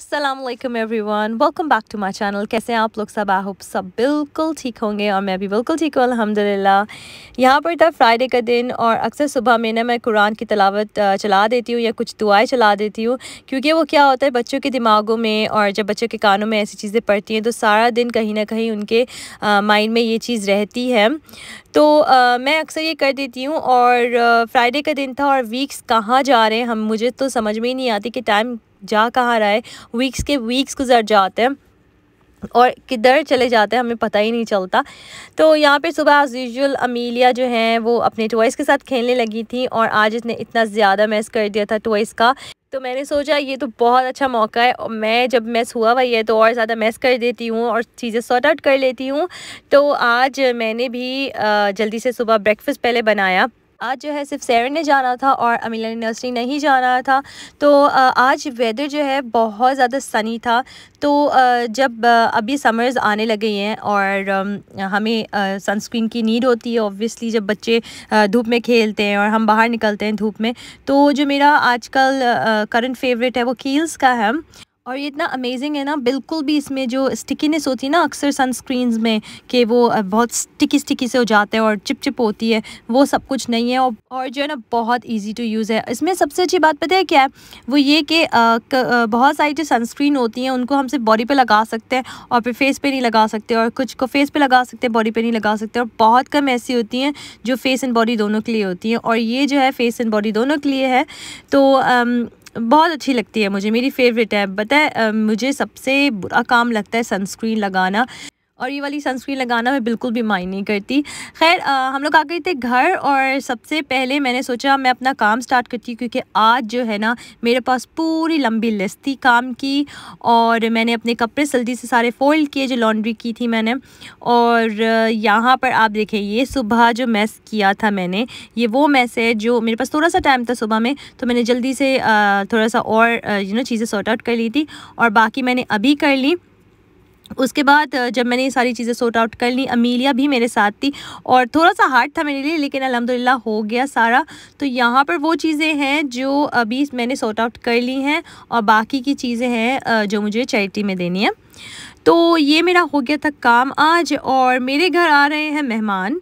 Aslam everyone welcome back to my channel कैसे हैं आप लोग सब आई होप सब बिल्कुल ठीक होंगे और मैं भी बिल्कुल ठीक हूँ अलहमदिल्ला यहाँ पर था फ्राइडे का दिन और अक्सर सुबह में ना मैं कुरान की तलावत चला देती हूँ या कुछ दुआएं चला देती हूँ क्योंकि वो क्या होता है बच्चों के दिमागों में और जब बच्चों के कानों में ऐसी चीज़ें पड़ती हैं तो सारा दिन कहीं ना कहीं उनके माइंड में ये चीज़ रहती है तो आ, मैं अक्सर ये कर देती हूँ और फ्राइडे का दिन था और वीक्स कहाँ जा रहे हैं हम मुझे तो समझ में ही नहीं आती कि टाइम जा कहाँ रहा है वीक्स के वीक्स गुजर जाते हैं और किधर चले जाते हैं हमें पता ही नहीं चलता तो यहाँ पे सुबह एज़ यूजल अमीलिया जो है वो अपने टॉयज़ के साथ खेलने लगी थी और आज इसने इतना ज़्यादा मैस कर दिया था टॉयज़ का तो मैंने सोचा ये तो बहुत अच्छा मौका है और मैं जब मैस हुआ वही है तो और ज़्यादा मैस कर देती हूँ और चीज़ें सॉर्ट आउट कर लेती हूँ तो आज मैंने भी जल्दी से सुबह ब्रेकफास्ट पहले बनाया आज जो है सिर्फ सैर ने जाना था और अमीला ने नर्सरी नहीं जाना था तो आज वेदर जो है बहुत ज़्यादा सनी था तो जब अभी समर्स आने लगे हैं और हमें सनस्क्रीन की नीड होती है ऑब्वियसली जब बच्चे धूप में खेलते हैं और हम बाहर निकलते हैं धूप में तो जो मेरा आजकल करंट फेवरेट है वो कील्स का है और ये इतना अमेजिंग है ना बिल्कुल भी इसमें जो स्टिकीनेस होती है ना अक्सर सनस्क्रीन में कि वो बहुत स्टिकी स्टिकी से हो जाते हैं और चिपचिप होती है वो सब कुछ नहीं है और, और जो है ना बहुत इजी टू यूज़ है इसमें सबसे अच्छी बात पता है क्या है वो ये कि बहुत सारी जो सनस्क्रीन होती हैं उनको हम सिर्फ बॉडी पर लगा सकते हैं और फिर फेस पर नहीं लगा सकते और कुछ को फेस पर लगा सकते हैं बॉडी पर नहीं लगा सकते और बहुत कम ऐसी होती हैं जो फेस एंड बॉडी दोनों के लिए होती हैं और ये जो है फेस एंड बॉडी दोनों के लिए है तो बहुत अच्छी लगती है मुझे मेरी फेवरेट है बताए मुझे सबसे बुरा काम लगता है सनस्क्रीन लगाना और ये वाली सनस्क्रीन लगाना मैं बिल्कुल भी माइंड नहीं करती खैर हम लोग आ गए थे घर और सबसे पहले मैंने सोचा मैं अपना काम स्टार्ट करती हूँ क्योंकि आज जो है ना मेरे पास पूरी लंबी लिस्ट थी काम की और मैंने अपने कपड़े जल्दी से सारे फोल्ड किए जो लॉन्ड्री की थी मैंने और यहाँ पर आप देखें ये सुबह जो मैस किया था मैंने ये वो मैस है जो मेरे पास थोड़ा सा टाइम था सुबह में तो मैंने जल्दी से थोड़ा सा और यू नो चीज़ें सॉर्ट आउट कर ली थी और बाकी मैंने अभी कर ली उसके बाद जब मैंने ये सारी चीज़ें सॉर्ट आउट कर ली अमीलिया भी मेरे साथ थी और थोड़ा सा हार्ड था मेरे लिए लेकिन अलहमदिल्ला हो गया सारा तो यहाँ पर वो चीज़ें हैं जो अभी मैंने सॉर्ट आउट कर ली हैं और बाकी की चीज़ें हैं जो मुझे चैरिटी में देनी है तो ये मेरा हो गया था काम आज और मेरे घर आ रहे हैं मेहमान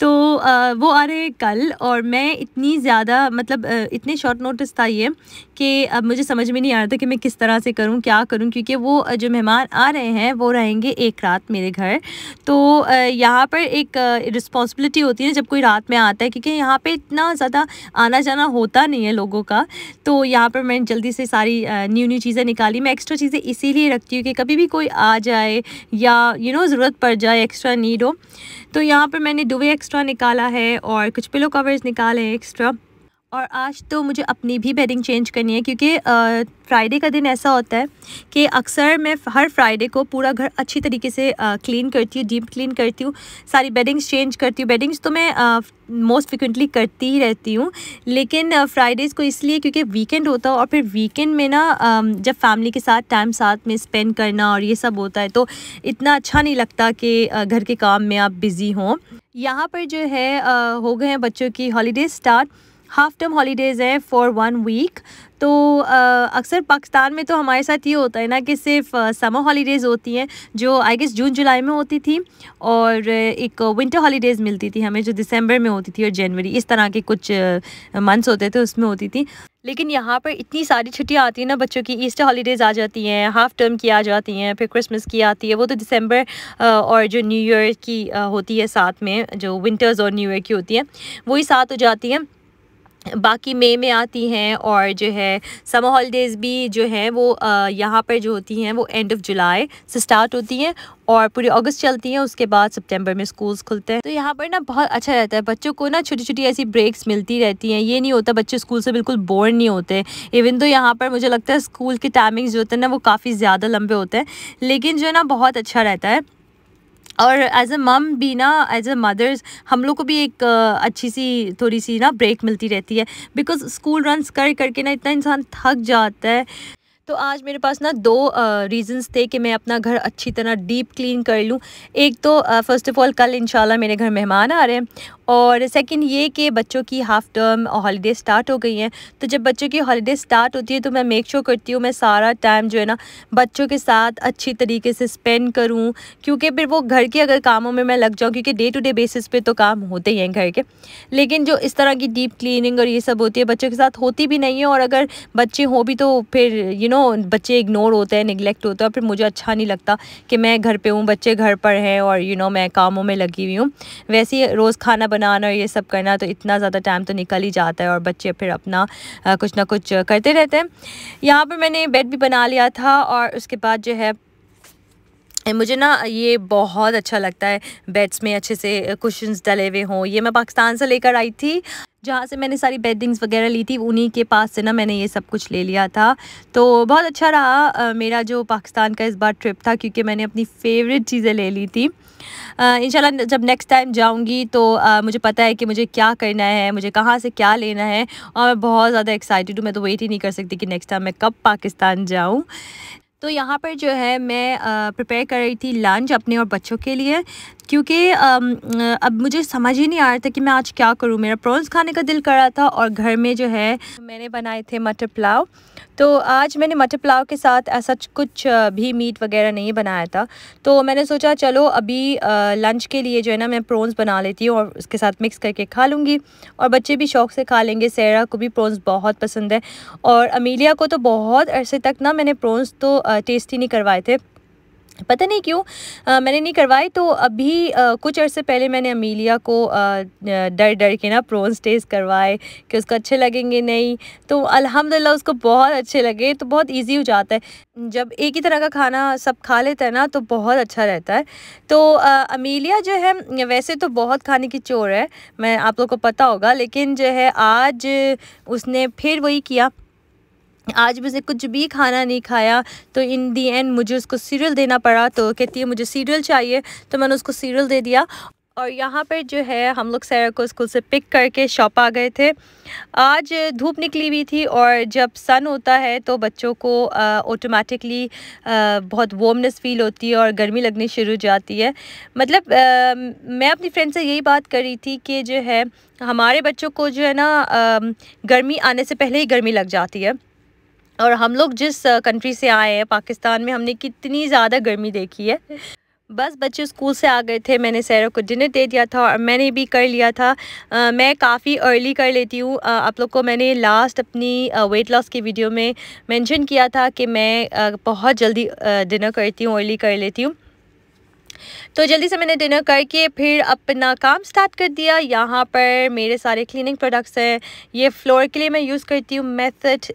तो आ, वो आ रहे हैं कल और मैं इतनी ज़्यादा मतलब इतने शॉर्ट नोटिस था ये कि अब मुझे समझ में नहीं आ रहा था कि मैं किस तरह से करूँ क्या करूँ क्योंकि वो जो मेहमान आ रहे हैं वो रहेंगे एक रात मेरे घर तो यहाँ पर एक रिस्पॉन्सिबिलिटी होती है जब कोई रात में आता है क्योंकि यहाँ पर इतना ज़्यादा आना जाना होता नहीं है लोगों का तो यहाँ पर मैंने जल्दी से सारी न्यू न्यू चीज़ें निकाली मैं एक्स्ट्रा चीज़ें इसीलिए रखती हूँ कि कभी भी कोई आ जाए या यू नो ज़रूरत पड़ जाए एक्स्ट्रा नीड हो तो यहाँ पर मैंने डुवे एक्स्ट्रा निकाला है और कुछ पिलो कवर्स निकाले हैं एक्स्ट्रा और आज तो मुझे अपनी भी बेडिंग चेंज करनी है क्योंकि फ्राइडे का दिन ऐसा होता है कि अक्सर मैं हर फ्राइडे को पूरा घर अच्छी तरीके से क्लीन करती हूँ डीप क्लीन करती हूँ सारी बेडिंग्स चेंज करती हूँ बेडिंग्स तो मैं मोस्ट फ्रिक्वेंटली करती ही रहती हूँ लेकिन फ्राइडेज़ को इसलिए क्योंकि वीकेंड होता है और फिर वीकेंड में ना आ, जब फैमिली के साथ टाइम साथ में स्पेंड करना और ये सब होता है तो इतना अच्छा नहीं लगता कि घर के काम में आप बिज़ी हों यहाँ पर जो है हो गए हैं बच्चों की holidays start half term holidays हैं फॉर वन वीक तो अक्सर पाकिस्तान में तो हमारे साथ ये होता है ना कि सिर्फ समर हॉलीडेज़ होती हैं जो आई गेस जून जुलाई में होती थी और एक विंटर हॉलीडेज़ मिलती थी हमें जो दिसंबर में होती थी और जनवरी इस तरह के कुछ मंथ्स होते थे उसमें होती थी लेकिन यहाँ पर इतनी सारी छुट्टियाँ आती हैं ना बच्चों की ईस्टर हॉलीडेज़ आ जाती हैं हाफ़ टर्म की आ जाती हैं फिर क्रिसमस की आती है वो तो दिसंबर और जो न्यू ईयर की होती है साथ में जो विंटर्स और न्यू ईयर की होती है वही साथ हो जाती हैं बाकी मई में आती हैं और जो है समर हॉलीडेज़ भी जो हैं वो यहाँ पर जो होती हैं वो एंड ऑफ जुलाई से स्टार्ट होती हैं और पूरी अगस्त चलती हैं उसके बाद सितंबर में स्कूल्स खुलते हैं तो यहाँ पर ना बहुत अच्छा रहता है बच्चों को ना छोटी छोटी ऐसी ब्रेक्स मिलती रहती हैं ये नहीं होता बच्चे स्कूल से बिल्कुल बोर नहीं होते इवन तो यहाँ पर मुझे लगता है स्कूल के टाइमिंग्स जो होते हैं ना वो काफ़ी ज़्यादा लंबे होते हैं लेकिन जो है ना बहुत अच्छा रहता है और एज अ मम भी ना एज अ मदर्स हम लोग को भी एक अच्छी सी थोड़ी सी ना ब्रेक मिलती रहती है बिकॉज स्कूल रन कर करके ना इतना इंसान थक जाता है तो आज मेरे पास ना दो रीज़न्स थे कि मैं अपना घर अच्छी तरह डीप क्लीन कर लूँ एक तो फ़र्स्ट ऑफ़ ऑल कल इंशाल्लाह मेरे घर मेहमान आ रहे हैं और सेकंड ये कि बच्चों की हाफ़ टर्म हॉलीडे स्टार्ट हो गई हैं तो जब बच्चों की हॉलीडे स्टार्ट होती है तो मैं मेक श्योर sure करती हूँ मैं सारा टाइम जो है ना बच्चों के साथ अच्छी तरीके से स्पेंड करूँ क्योंकि फिर वो घर के अगर कामों में मैं लग जाऊँ क्योंकि डे टू डे बेसिस पे तो काम होते ही हैं घर के लेकिन जो इस तरह की डीप क्लिनिंग और ये सब होती है बच्चों के साथ होती भी नहीं है और अगर बच्चे हों भी तो फिर यू नो बच्चे इग्नोर होते हैं निगलेक्ट होता है फिर मुझे अच्छा नहीं लगता कि मैं घर पर हूँ बच्चे घर पर हैं और यू नो मैं कामों में लगी हुई हूँ वैसे ही रोज़ खाना बनाना ये सब करना तो इतना ज़्यादा टाइम तो निकल ही जाता है और बच्चे फिर अपना आ, कुछ ना कुछ करते रहते हैं यहाँ पर मैंने बेड भी बना लिया था और उसके बाद जो है मुझे ना ये बहुत अच्छा लगता है बेड्स में अच्छे से कुशंस डले हुए हों ये मैं पाकिस्तान से लेकर आई थी जहाँ से मैंने सारी बेडिंग्स वगैरह ली थी उन्हीं के पास से ना मैंने ये सब कुछ ले लिया था तो बहुत अच्छा रहा आ, मेरा जो पाकिस्तान का इस बार ट्रिप था क्योंकि मैंने अपनी फेवरेट चीज़ें ले ली थी इन जब नेक्स्ट टाइम जाऊँगी तो आ, मुझे पता है कि मुझे क्या करना है मुझे कहाँ से क्या लेना है और मैं बहुत ज़्यादा एक्साइटेड हूँ मैं तो वेट ही नहीं कर सकती कि नेक्स्ट टाइम मैं कब पाकिस्तान जाऊँ तो यहाँ पर जो है मैं प्रिपेयर कर रही थी लंच अपने और बच्चों के लिए क्योंकि अब मुझे समझ ही नहीं आ रहा था कि मैं आज क्या करूँ मेरा प्रॉन्स खाने का दिल कर रहा था और घर में जो है मैंने बनाए थे मटर पुलाव तो आज मैंने मटर पुलाव के साथ ऐसा कुछ भी मीट वगैरह नहीं बनाया था तो मैंने सोचा चलो अभी लंच के लिए जो है ना मैं प्रॉन्स बना लेती हूँ और उसके साथ मिक्स करके खा लूँगी और बच्चे भी शौक से खा लेंगे सैरा को भी प्रॉन्स बहुत पसंद है और अमीलिया को तो बहुत अरसे तक ना मैंने प्रॉन्स तो टेस्ट ही नहीं करवाए थे पता नहीं क्यों मैंने नहीं करवाई तो अभी आ, कुछ अर्से पहले मैंने अमीलिया को डर डर के ना प्रोन्स टेस्ट करवाए कि उसको अच्छे लगेंगे नहीं तो अल्हम्दुलिल्लाह उसको बहुत अच्छे लगे तो बहुत इजी हो जाता है जब एक ही तरह का खाना सब खा लेता है ना तो बहुत अच्छा रहता है तो आ, अमीलिया जो है वैसे तो बहुत खाने की चोर है मैं आप लोग को पता होगा लेकिन जो है आज उसने फिर वही किया आज मुझे कुछ भी खाना नहीं खाया तो इन दी एंड मुझे उसको सीरियल देना पड़ा तो कहती है मुझे सीरियल चाहिए तो मैंने उसको सीरियल दे दिया और यहाँ पर जो है हम लोग सैर को स्कूल से पिक करके शॉप आ गए थे आज धूप निकली हुई थी और जब सन होता है तो बच्चों को ऑटोमेटिकली बहुत वार्मनेस फील होती है और गर्मी लगनी शुरू हो जाती है मतलब आ, मैं अपनी फ्रेंड से यही बात कर रही थी कि जो है हमारे बच्चों को जो है ना गर्मी आने से पहले ही गर्मी लग जाती है और हम लोग जिस कंट्री से आए हैं पाकिस्तान में हमने कितनी ज़्यादा गर्मी देखी है बस बच्चे स्कूल से आ गए थे मैंने सैरों को डिनर दे दिया था और मैंने भी कर लिया था आ, मैं काफ़ी अर्ली कर लेती हूँ आप लोग को मैंने लास्ट अपनी वेट लॉस की वीडियो में मेंशन किया था कि मैं आ, बहुत जल्दी डिनर करती हूँ अर्ली कर लेती हूँ तो जल्दी से मैंने डिनर करके फिर अपना काम स्टार्ट कर दिया यहाँ पर मेरे सारे क्लीनिंग प्रोडक्ट्स हैं ये फ्लोर के लिए मैं यूज़ करती हूँ मेथड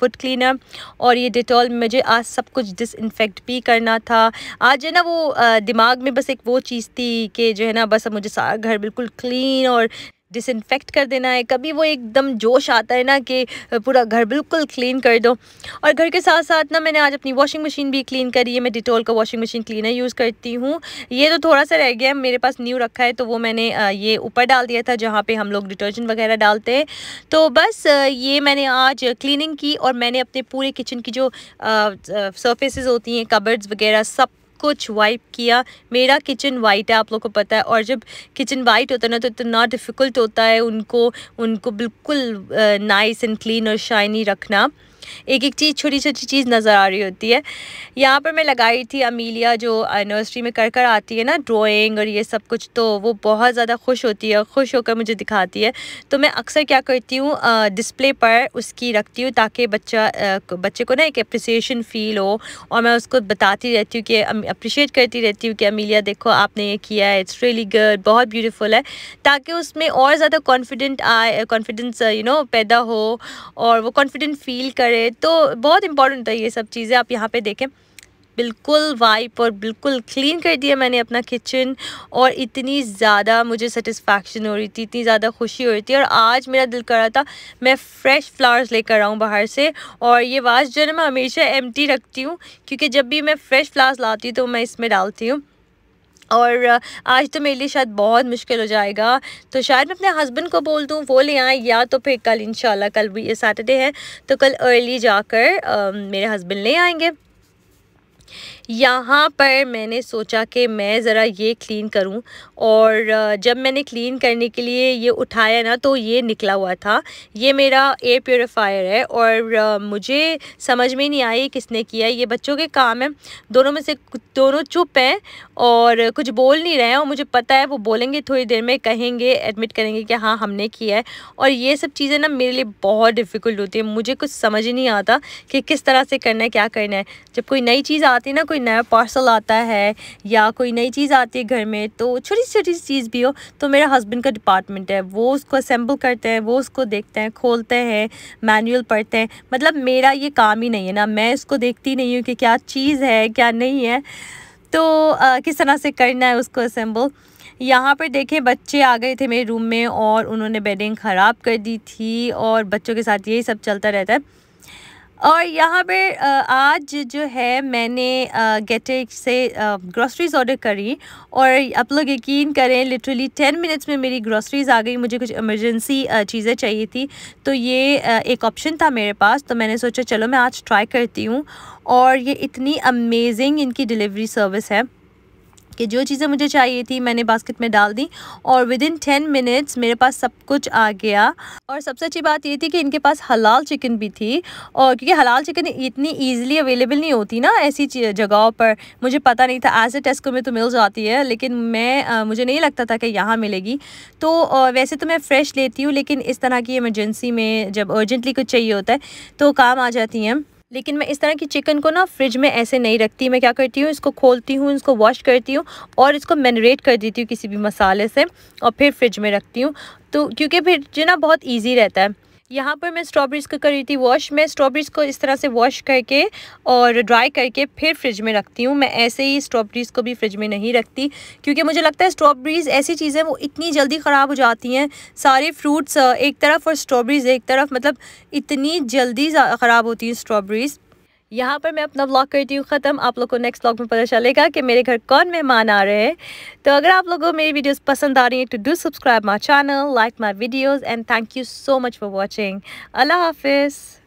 फुट क्लीनर और ये डिटॉल मुझे आज सब कुछ डिसइनफेक्ट भी करना था आज है ना वो आ, दिमाग में बस एक वो चीज़ थी कि जो है ना बस मुझे सारा घर बिल्कुल क्लीन और डिसइनफेक्ट कर देना है कभी वो एकदम जोश आता है ना कि पूरा घर बिल्कुल क्लीन कर दो और घर के साथ साथ ना मैंने आज अपनी वॉशिंग मशीन भी क्लीन करी है मैं डिटोल का वॉशिंग मशीन क्लीनर यूज़ करती हूँ ये तो थोड़ा सा रह गया मेरे पास न्यू रखा है तो वो मैंने ये ऊपर डाल दिया था जहाँ पर हम लोग डिटर्जेंट वगैरह डालते हैं तो बस ये मैंने आज क्लिनिंग की और मैंने अपने पूरे किचन की जो सर्फेसिस होती हैं कबर्ड्स वगैरह सब कुछ वाइप किया मेरा किचन वाइट है आप लोगों को पता है और जब किचन वाइट होता है ना तो इतना डिफ़िकल्ट होता है उनको उनको बिल्कुल नाइस एंड क्लीन और शाइनी रखना एक एक चीज़ छोटी छोटी चीज़ नज़र आ रही होती है यहाँ पर मैं लगाई थी अमीलिया जो नर्सरी में कर कर आती है ना ड्राइंग और ये सब कुछ तो वो बहुत ज़्यादा खुश होती है खुश होकर मुझे दिखाती है तो मैं अक्सर क्या करती हूँ डिस्प्ले पर उसकी रखती हूँ ताकि बच्चा बच्चे को ना एक अप्रिसिएशन फील हो और मैं उसको बताती रहती हूँ कि अप्रिशिएट करती रहती हूँ कि अमीलिया देखो आपने ये किया है इट्स रियली गुड बहुत ब्यूटिफुल है ताकि उसमें और ज़्यादा कॉन्फिडेंट आए कॉन्फिडेंस यू नो पैदा हो और वो कॉन्फिडेंट फील करे करे तो बहुत इंपॉर्टेंट है ये सब चीज़ें आप यहाँ पे देखें बिल्कुल वाइप और बिल्कुल क्लीन कर दिया मैंने अपना किचन और इतनी ज़्यादा मुझे सेटिस्फैक्शन हो रही थी इतनी ज़्यादा खुशी हो रही थी और आज मेरा दिल कर रहा था मैं फ़्रेश फ्लावर्स लेकर आऊँ बाहर से और ये वाश जो है मैं हमेशा एम्प्टी रखती हूँ क्योंकि जब भी मैं फ़्रेश फ्लावर्स लाती हूँ तो मैं इसमें डालती हूँ और आज तो मेरे लिए शायद बहुत मुश्किल हो जाएगा तो शायद मैं अपने हस्बैंड को बोल दूँ वो ले आए या तो फिर कल इंशाल्लाह कल भी ये सैटरडे है तो कल अर्ली जाकर मेरे हस्बैंड ले आएंगे यहाँ पर मैंने सोचा कि मैं ज़रा ये क्लीन करूँ और जब मैंने क्लीन करने के लिए ये उठाया ना तो ये निकला हुआ था ये मेरा एयर प्योरीफायर है और मुझे समझ में नहीं आई किसने किया ये बच्चों के काम है दोनों में से दोनों चुप हैं और कुछ बोल नहीं रहे हैं और मुझे पता है वो बोलेंगे थोड़ी देर में कहेंगे एडमिट करेंगे कि हाँ हमने किया है और ये सब चीज़ें ना मेरे लिए बहुत डिफ़िकल्ट होती है मुझे कुछ समझ नहीं आता कि किस तरह से करना है क्या करना है जब कोई नई चीज़ आती है ना कोई नया पार्सल आता है या कोई नई चीज़ आती है घर में तो छोटी छोटी चीज़ भी हो तो मेरा हस्बैंड का डिपार्टमेंट है वो उसको असेंबल करते हैं वो उसको देखते हैं खोलते हैं मैनुअल पढ़ते हैं मतलब मेरा ये काम ही नहीं है ना मैं इसको देखती नहीं हूँ कि क्या चीज़ है क्या नहीं है तो आ, किस तरह से करना है उसको असेंबल यहाँ पर देखें बच्चे आ गए थे मेरे रूम में और उन्होंने बेडिंग ख़राब कर दी थी और बच्चों के साथ यही सब चलता रहता है और यहाँ पे आज जो है मैंने गेटे से ग्रॉसरीज़ ऑर्डर करी और आप लोग यकीन करें लिटरली टेन मिनट्स में मेरी ग्रॉसरीज़ आ गई मुझे कुछ इमरजेंसी चीज़ें चाहिए थी तो ये एक ऑप्शन था मेरे पास तो मैंने सोचा चलो मैं आज ट्राई करती हूँ और ये इतनी अमेजिंग इनकी डिलीवरी सर्विस है कि जो चीज़ें मुझे चाहिए थी मैंने बास्केट में डाल दी और विद इन टेन मिनट्स मेरे पास सब कुछ आ गया और सबसे अच्छी बात ये थी कि इनके पास हलाल चिकन भी थी और क्योंकि हलाल चिकन इतनी ईजिली अवेलेबल नहीं होती ना ऐसी जगहों पर मुझे पता नहीं था एज ए टेस्को में तो मिल जाती है लेकिन मैं आ, मुझे नहीं लगता था कि यहाँ मिलेगी तो आ, वैसे तो मैं फ़्रेश लेती हूँ लेकिन इस तरह की इमरजेंसी में जब अर्जेंटली कुछ चाहिए होता है तो काम आ जाती हैं लेकिन मैं इस तरह की चिकन को ना फ्रिज में ऐसे नहीं रखती मैं क्या करती हूँ इसको खोलती हूँ इसको वॉश करती हूँ और इसको मैनरेट कर देती हूँ किसी भी मसाले से और फिर फ्रिज में रखती हूँ तो क्योंकि फिर जो ना बहुत ईजी रहता है यहाँ पर मैं स्ट्रॉबेरीज़ को करी थी वॉश मैं स्ट्रॉबेरीज़ को इस तरह से वॉश करके और ड्राई करके फिर फ्रिज में रखती हूँ मैं ऐसे ही स्ट्रॉबेरीज़ को भी फ्रिज में नहीं रखती क्योंकि मुझे लगता है स्ट्रॉबेरीज़ ऐसी चीज़ें वो इतनी जल्दी ख़राब हो जाती हैं सारे फ्रूट्स एक तरफ और स्ट्रॉबेरीज़ एक तरफ मतलब इतनी जल्दी ख़राब होती हैं स्ट्रॉबेरीज़ यहाँ पर मैं अपना ब्लॉग करती हूँ ख़त्म आप लोग को नेक्स्ट ब्लॉग में पता चलेगा कि मेरे घर कौन मेहमान आ रहे हैं तो अगर आप लोगों को मेरी वीडियोस पसंद आ रही हैं तो do subscribe my channel like my videos and thank you so much for watching अल्लाह हाफिज़